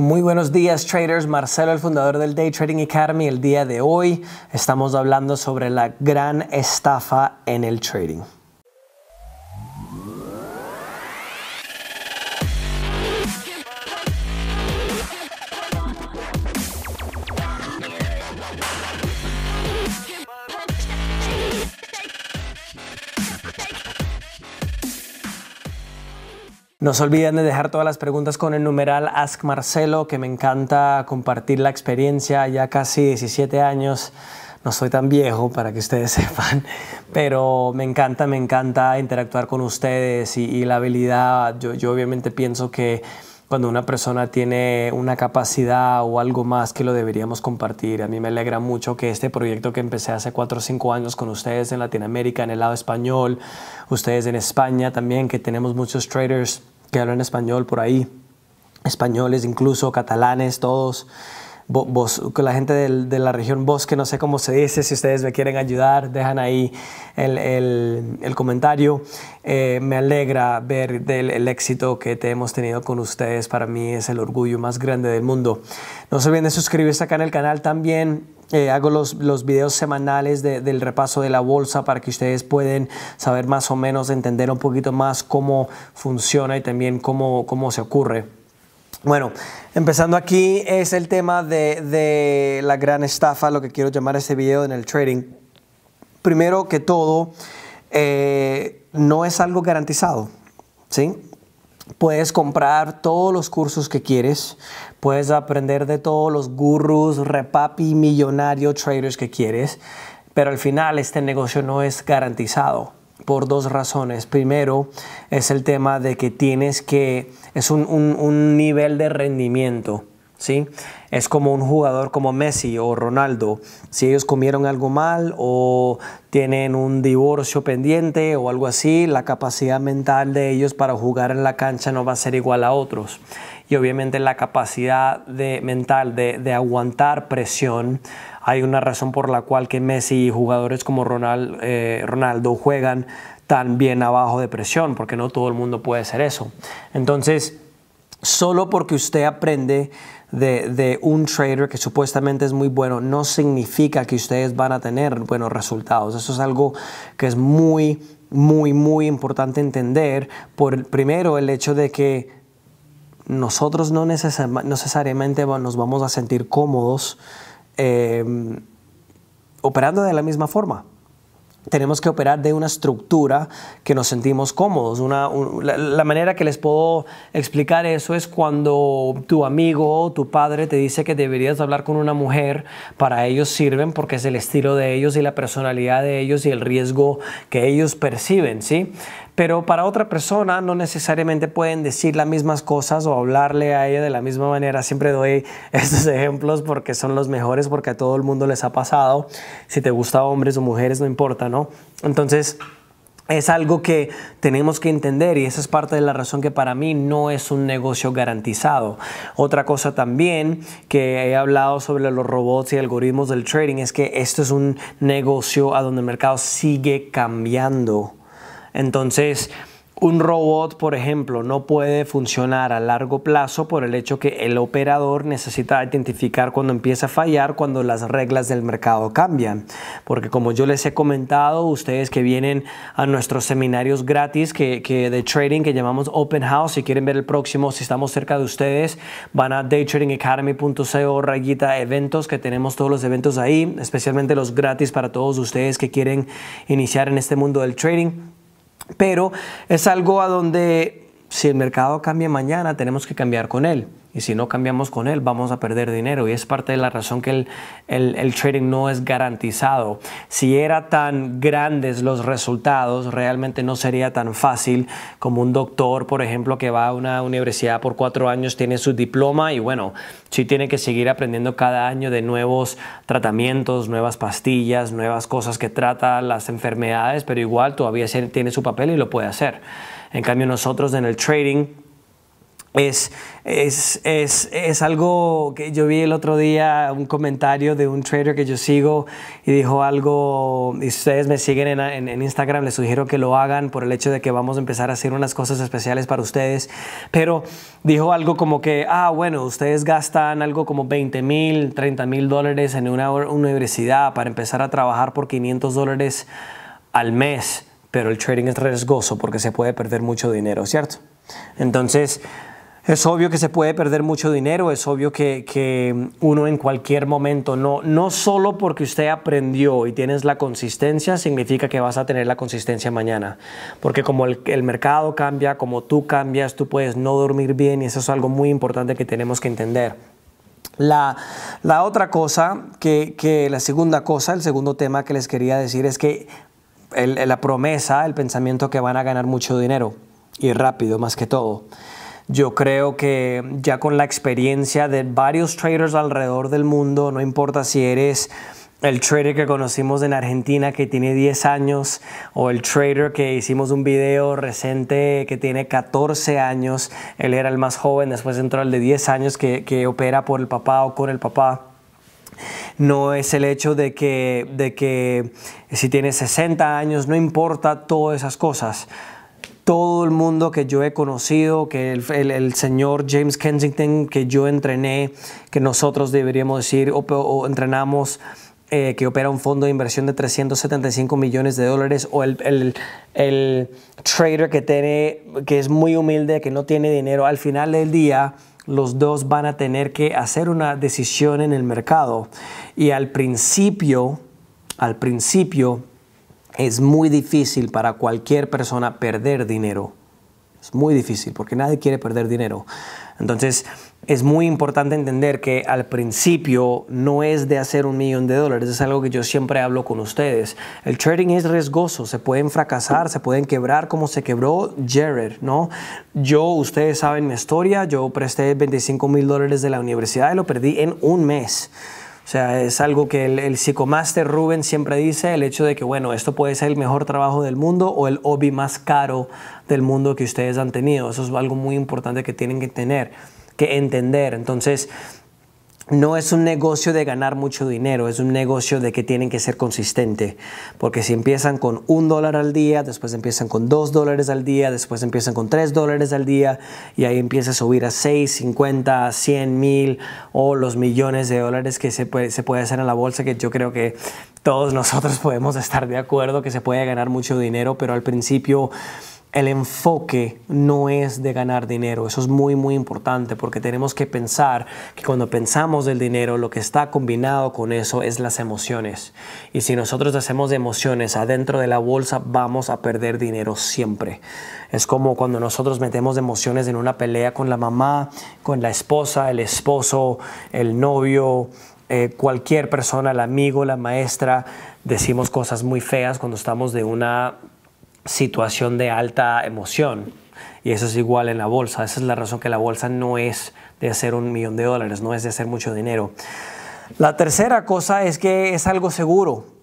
Muy buenos días traders, Marcelo el fundador del Day Trading Academy. El día de hoy estamos hablando sobre la gran estafa en el trading. No se olviden de dejar todas las preguntas con el numeral Ask Marcelo, que me encanta compartir la experiencia. Ya casi 17 años, no soy tan viejo para que ustedes sepan, pero me encanta, me encanta interactuar con ustedes y, la habilidad. Yo, yo obviamente pienso que cuando una persona tiene una capacidad o algo más que lo deberíamos compartir. A mí me alegra mucho que este proyecto que empecé hace 4 o 5 años con ustedes en Latinoamérica, en el lado español, ustedes en España también, que tenemos muchos traders que hablan español por ahí, españoles incluso, catalanes, todos. Vos, la gente de la región Bosque, no sé cómo se dice, si ustedes me quieren ayudar, dejan ahí el, comentario. Eh, me alegra ver el éxito que te hemos tenido con ustedes, para mí es el orgullo más grande del mundo. No se olviden de suscribirse acá en el canal también. Eh, hago los, videos semanales del repaso de la bolsa para que ustedes pueden saber más o menos, entender un poquito más cómo funciona y también cómo, se ocurre. Bueno, empezando aquí es el tema de, la gran estafa, lo que quiero llamar este video en el trading. Primero que todo, eh, no es algo garantizado, ¿sí? Puedes comprar todos los cursos que quieres, puedes aprender de todos los gurús, repapi, millonario, traders que quieres, pero al final este negocio no es garantizado por dos razones. Primero es el tema de que tienes que, es un nivel de rendimiento ¿sí? Es como un jugador como Messi o Ronaldo. Si ellos comieron algo mal o tienen un divorcio pendiente o algo así, la capacidad mental de ellos para jugar en la cancha no va a ser igual a otros. Y obviamente la capacidad de, mental de, aguantar presión. Hay una razón por la cual que Messi y jugadores como Ronald, eh, Ronaldo juegan tan bien abajo de presión, porque no todo el mundo puede ser eso. Entonces, solo porque usted aprende de, un trader que supuestamente es muy bueno no significa que ustedes van a tener buenos resultados. Eso es algo que es muy, muy, muy importante entender. Por primero, el hecho de que nosotros no necesariamente nos vamos a sentir cómodos eh, operando de la misma forma tenemos que operar de una estructura que nos sentimos cómodos. Una, la, manera que les puedo explicar eso es cuando tu amigo o tu padre te dice que deberías hablar con una mujer, para ellos sirven porque es el estilo de ellos y la personalidad de ellos y el riesgo que ellos perciben, ¿sí? pero para otra persona no necesariamente pueden decir las mismas cosas o hablarle a ella de la misma manera. Siempre doy estos ejemplos porque son los mejores, porque a todo el mundo les ha pasado. Si te gusta hombres o mujeres, no importa, ¿no? Entonces... Es algo que tenemos que entender y esa es parte de la razón que para mí no es un negocio garantizado. Otra cosa también que he hablado sobre los robots y algoritmos del trading es que esto es un negocio a donde el mercado sigue cambiando. Entonces, un robot, por ejemplo, no puede funcionar a largo plazo por el hecho que el operador necesita identificar cuando empieza a fallar, cuando las reglas del mercado cambian. Porque como yo les he comentado, ustedes que vienen a nuestros seminarios gratis que, de trading que llamamos Open House, si quieren ver el próximo, si estamos cerca de ustedes, van a daytradingacademy.co rayita eventos, que tenemos todos los eventos ahí, especialmente los gratis para todos ustedes que quieren iniciar en este mundo del trading pero es algo a donde si el mercado cambia mañana, tenemos que cambiar con él y si no cambiamos con él vamos a perder dinero y es parte de la razón que el, trading no es garantizado. Si eran tan grandes los resultados, realmente no sería tan fácil como un doctor, por ejemplo, que va a una universidad por cuatro años, tiene su diploma y bueno, sí tiene que seguir aprendiendo cada año de nuevos tratamientos, nuevas pastillas, nuevas cosas que trata las enfermedades, pero igual todavía tiene su papel y lo puede hacer. En cambio nosotros en el trading, es, es, es, es, algo que yo vi el otro día, un comentario de un trader que yo sigo y dijo algo, y ustedes me siguen en, en, en, Instagram, les sugiero que lo hagan por el hecho de que vamos a empezar a hacer unas cosas especiales para ustedes, pero dijo algo como que, ah, bueno, ustedes gastan algo como 20 mil, 30 mil dólares en una universidad para empezar a trabajar por 500 dólares al mes, pero el trading es riesgoso porque se puede perder mucho dinero, ¿cierto? Entonces, es obvio que se puede perder mucho dinero, es obvio que, uno en cualquier momento, no, no solo porque usted aprendió y tienes la consistencia, significa que vas a tener la consistencia mañana. Porque como el, mercado cambia, como tú cambias, tú puedes no dormir bien y eso es algo muy importante que tenemos que entender. La, otra cosa, que, la segunda cosa, el segundo tema que les quería decir es que la promesa, el pensamiento que van a ganar mucho dinero y rápido más que todo. Yo creo que ya con la experiencia de varios traders alrededor del mundo, no importa si eres el trader que conocimos en Argentina que tiene 10 años o el trader que hicimos un video reciente que tiene 14 años, él era el más joven, después entró el de 10 años que, opera por el papá o con el papá no es el hecho de que, de que si tienes 60 años, no importa todas esas cosas todo el mundo que yo he conocido, que el, señor James Kensington que yo entrené, que nosotros deberíamos decir, o, entrenamos, eh, que opera un fondo de inversión de 375 millones de dólares, o el, el, trader que, tiene, que es muy humilde, que no tiene dinero, al final del día los dos van a tener que hacer una decisión en el mercado. Y al principio, al principio, es muy difícil para cualquier persona perder dinero. Es muy difícil porque nadie quiere perder dinero. Entonces, es muy importante entender que al principio no es de hacer un millón de dólares, es algo que yo siempre hablo con ustedes. El trading es riesgoso, se pueden fracasar, se pueden quebrar como se quebró Jared, ¿no? Yo, ustedes saben mi historia, yo presté 25 mil dólares de la universidad y lo perdí en un mes. O sea, es algo que el, psicomaster Rubén siempre dice, el hecho de que, bueno, esto puede ser el mejor trabajo del mundo o el hobby más caro del mundo que ustedes han tenido. Eso es algo muy importante que tienen que tener, que entender. Entonces, no es un negocio de ganar mucho dinero, es un negocio de que tienen que ser consistente, porque si empiezan con un dólar al día, después empiezan con dos dólares al día, después empiezan con tres dólares al día, y ahí empieza a subir a seis, cincuenta, cien mil o los millones de dólares que se puede, se puede hacer en la bolsa, que yo creo que todos nosotros podemos estar de acuerdo que se puede ganar mucho dinero, pero al principio el enfoque no es de ganar dinero. Eso es muy, muy importante porque tenemos que pensar que cuando pensamos del dinero, lo que está combinado con eso es las emociones. Y si nosotros hacemos emociones adentro de la bolsa, vamos a perder dinero siempre. Es como cuando nosotros metemos emociones en una pelea con la mamá, con la esposa, el esposo, el novio, eh, cualquier persona, el amigo, la maestra, decimos cosas muy feas cuando estamos de una situación de alta emoción. Y eso es igual en la bolsa. Esa es la razón que la bolsa no es de hacer un millón de dólares, no es de hacer mucho dinero. La tercera cosa es que es algo seguro.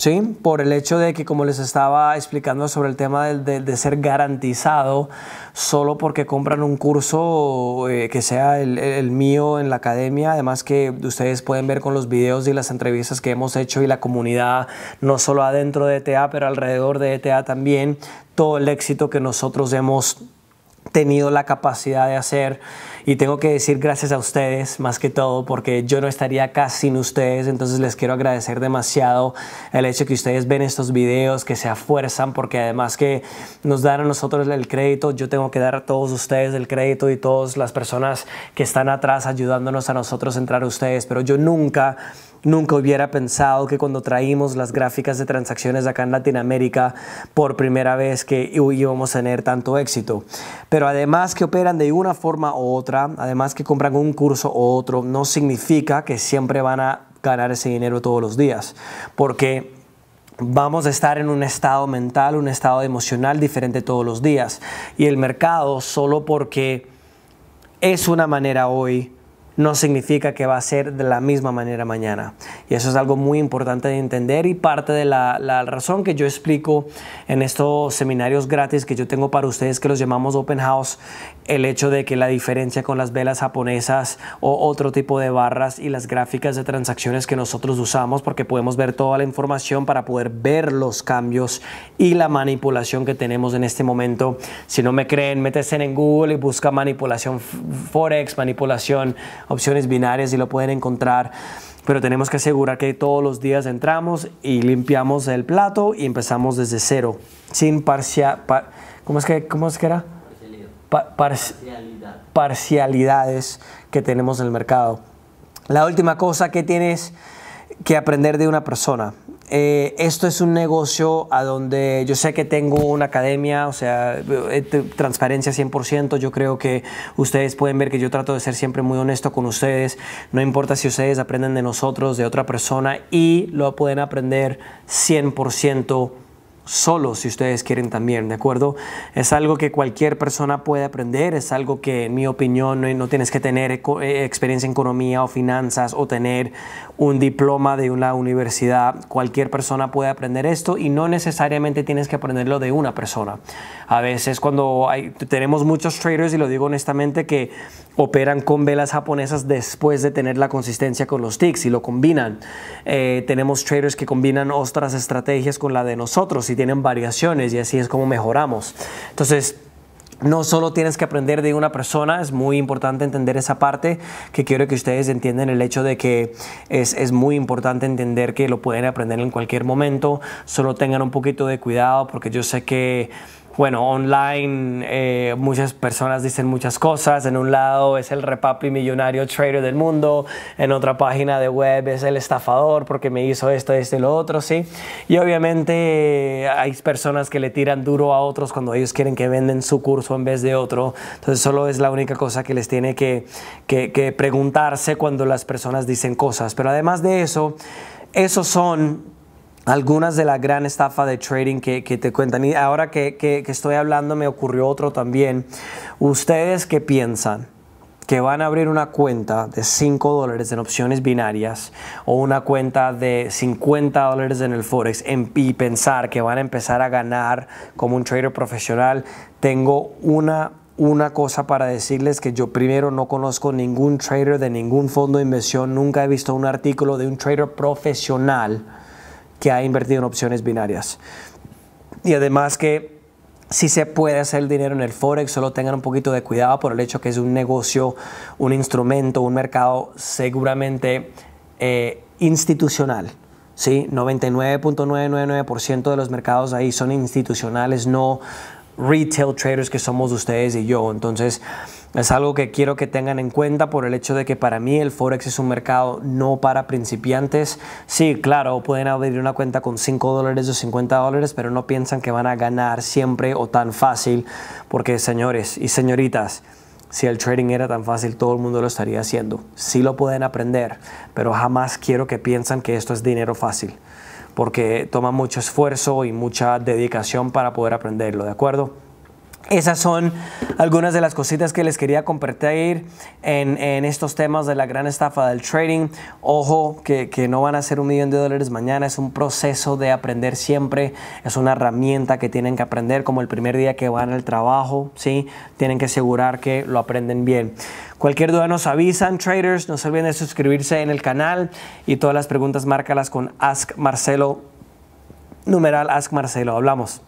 ¿sí? por el hecho de que, como les estaba explicando sobre el tema de, ser garantizado, solo porque compran un curso eh, que sea el, el, mío en la academia, además que ustedes pueden ver con los videos y las entrevistas que hemos hecho y la comunidad, no solo adentro de ETA, pero alrededor de ETA también, todo el éxito que nosotros hemos tenido la capacidad de hacer y tengo que decir gracias a ustedes más que todo porque yo no estaría acá sin ustedes. Entonces les quiero agradecer demasiado el hecho que ustedes ven estos videos, que se afuerzan porque además que nos dan a nosotros el crédito, yo tengo que dar a todos ustedes el crédito y todas las personas que están atrás ayudándonos a nosotros a entrar a ustedes. Pero yo nunca Nunca hubiera pensado que cuando traímos las gráficas de transacciones acá en Latinoamérica por primera vez que íbamos a tener tanto éxito. Pero además que operan de una forma u otra, además que compran un curso u otro, no significa que siempre van a ganar ese dinero todos los días. Porque vamos a estar en un estado mental, un estado emocional diferente todos los días. Y el mercado, solo porque es una manera hoy no significa que va a ser de la misma manera mañana. Y eso es algo muy importante de entender y parte de la, razón que yo explico en estos seminarios gratis que yo tengo para ustedes que los llamamos Open House, el hecho de que la diferencia con las velas japonesas o otro tipo de barras y las gráficas de transacciones que nosotros usamos porque podemos ver toda la información para poder ver los cambios y la manipulación que tenemos en este momento. Si no me creen, métese en Google y busca manipulación Forex, manipulación opciones binarias y lo pueden encontrar. Pero tenemos que asegurar que todos los días entramos y limpiamos el plato y empezamos desde cero, sin ¿cómo, es que, ¿Cómo es que era? Parcialidades que tenemos en el mercado. La última cosa que tienes que aprender de una persona eh, esto es un negocio a donde yo sé que tengo una academia, o sea, eh, transparencia 100%, yo creo que ustedes pueden ver que yo trato de ser siempre muy honesto con ustedes, no importa si ustedes aprenden de nosotros, de otra persona, y lo pueden aprender 100% solo si ustedes quieren también, ¿de acuerdo? Es algo que cualquier persona puede aprender, es algo que en mi opinión no, tienes que tener eh, experiencia en economía o finanzas o tener un diploma de una universidad, cualquier persona puede aprender esto y no necesariamente tienes que aprenderlo de una persona. A veces cuando tenemos muchos traders, y lo digo honestamente, que operan con velas japonesas después de tener la consistencia con los TICs y lo combinan. Eh, tenemos traders que combinan otras estrategias con la de nosotros y tienen variaciones y así es como mejoramos. Entonces, no solo tienes que aprender de una persona, es muy importante entender esa parte, que quiero que ustedes entiendan el hecho de que es, es, muy importante entender que lo pueden aprender en cualquier momento, solo tengan un poquito de cuidado porque yo sé que bueno, online eh, muchas personas dicen muchas cosas. En un lado es el repapi millonario trader del mundo, en otra página de web es el estafador porque me hizo esto, esto y lo otro, ¿sí? Y obviamente eh, hay personas que le tiran duro a otros cuando ellos quieren que venden su curso en vez de otro. Entonces solo es la única cosa que les tiene que, que, que preguntarse cuando las personas dicen cosas. Pero además de eso, esos son algunas de la gran estafa de trading que, te cuentan. Y ahora que, estoy hablando me ocurrió otro también. ¿Ustedes que piensan? que van a abrir una cuenta de 5 dólares en opciones binarias o una cuenta de 50 dólares en el Forex en, y pensar que van a empezar a ganar como un trader profesional, tengo una una cosa para decirles que yo primero no conozco ningún trader de ningún fondo de inversión, nunca he visto un artículo de un trader profesional que ha invertido en opciones binarias. Y además que si se puede hacer dinero en el Forex, solo tengan un poquito de cuidado por el hecho que es un negocio, un instrumento, un mercado seguramente eh, institucional. ¿sí? 99.999% de los mercados ahí son institucionales, no retail traders que somos ustedes y yo. Entonces, es algo que quiero que tengan en cuenta por el hecho de que para mí el Forex es un mercado no para principiantes. Sí, claro, pueden abrir una cuenta con 5 dólares o 50 dólares, pero no piensan que van a ganar siempre o tan fácil, porque señores y señoritas, si el trading era tan fácil, todo el mundo lo estaría haciendo. Sí lo pueden aprender, pero jamás quiero que piensan que esto es dinero fácil, porque toma mucho esfuerzo y mucha dedicación para poder aprenderlo, ¿de acuerdo? Esas son algunas de las cositas que les quería compartir en, estos temas de la gran estafa del trading. Ojo, que, no van a ser un millón de dólares mañana, es un proceso de aprender siempre, es una herramienta que tienen que aprender como el primer día que van al trabajo, ¿sí? Tienen que asegurar que lo aprenden bien. Cualquier duda nos avisan, traders, no se olviden de suscribirse en el canal y todas las preguntas márcalas con Ask Marcelo, numeral Ask Marcelo. Hablamos.